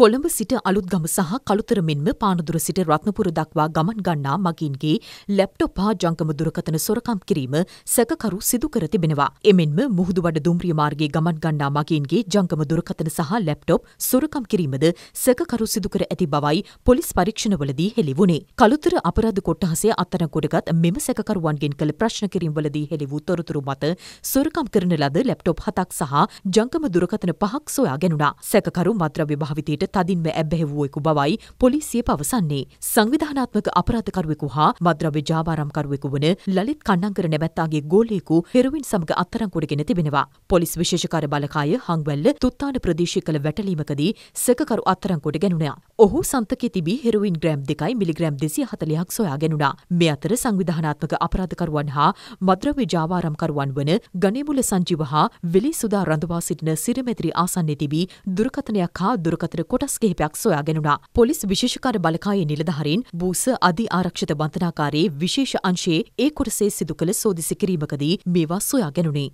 කොළඹ සිට අලුත්ගම සහ කළුතර මෙන්ම පානදුර සිට රත්නපුර දක්වා ගමන් ගන්නා මගින්ගේ ලැප්ටොප් හා ජංගම දුරකථන සොරකම් කිරීම සැකකරු සිදු කර තිබෙනවා. එමෙන්ම මුහුදුවඩ දුම්රිය මාර්ගයේ ගමන් ගන්නා මගින්ගේ ජංගම දුරකථන සහ ලැප්ටොප් සොරකම් කිරීමද සැකකරු සිදු කර ඇති බවයි පොලිස් පරීක්ෂණවලදී හෙළි වුණේ. කළුතර අපරාධ කොට්ටහසේ අත්අඩංගුවටගත් මෙම සැකකරුවන්ගෙන් කළ ප්‍රශ්න කිරීම්වලදී හෙළි වූ තොරතුරු මත සොරකම් කරන ලද ලැප්ටොප් හතක් සහ ජංගම දුරකථන පහක් සොයා ගැනුණා. සැකකරු මත්ද්‍රව්‍ය භාවිතයට සිට තදින්ම ඇබ්බැහැවුවෙකු බවයි පොලිසිය පවසන්නේ. සංවිධානාත්මක අපරාධකරුවෙකු හා මද්‍රව්‍ය ජාවාරම්කරුවෙකු වන ලලිත් කණ්ඩංකර නැමැත්තාගේ ගෝලයෙකු හෙරුවින් සමග අත්තරංකොඩගෙන තිබෙනවා. පොලිස් විශේෂකාර බලකාය හංවැල්ල තුත්තාන ප්‍රදේශය කළ වැටලීමකදී සැකකරු අත්තරංකොට ගැනුණා. ඔහු සන්තකේ තිබී හෙරුවින් ග්‍රෑම් දෙකයි මිලිග්‍රෑම් දෙසිය හතලයක් සොයා ගැනුණා. මේ අතර සංවිධානාත්මක අපරාධකරුවන් හා මද්‍රව්‍ය ජාවාරම්කරුවන් වන ගනිමුල සංජීව හා වෙලි සුදා රඳවා සිටින සිරමැතිරි ආසන්නේ තිබී දුරකථනයක් හා දුරකථන කොටස් කිහිපයක් සොයාගෙනුණා. පොලිස් විශේෂකාර බලකායේ නිලධහරින් බූස අධි ආරක්ෂිත බන්ධනාකාරයේ විශේෂ අංශයේ ඒ කොටසේ සිදු කළ සෝදිසි කිරීමකදී මේවා සොයාගැනුණේ.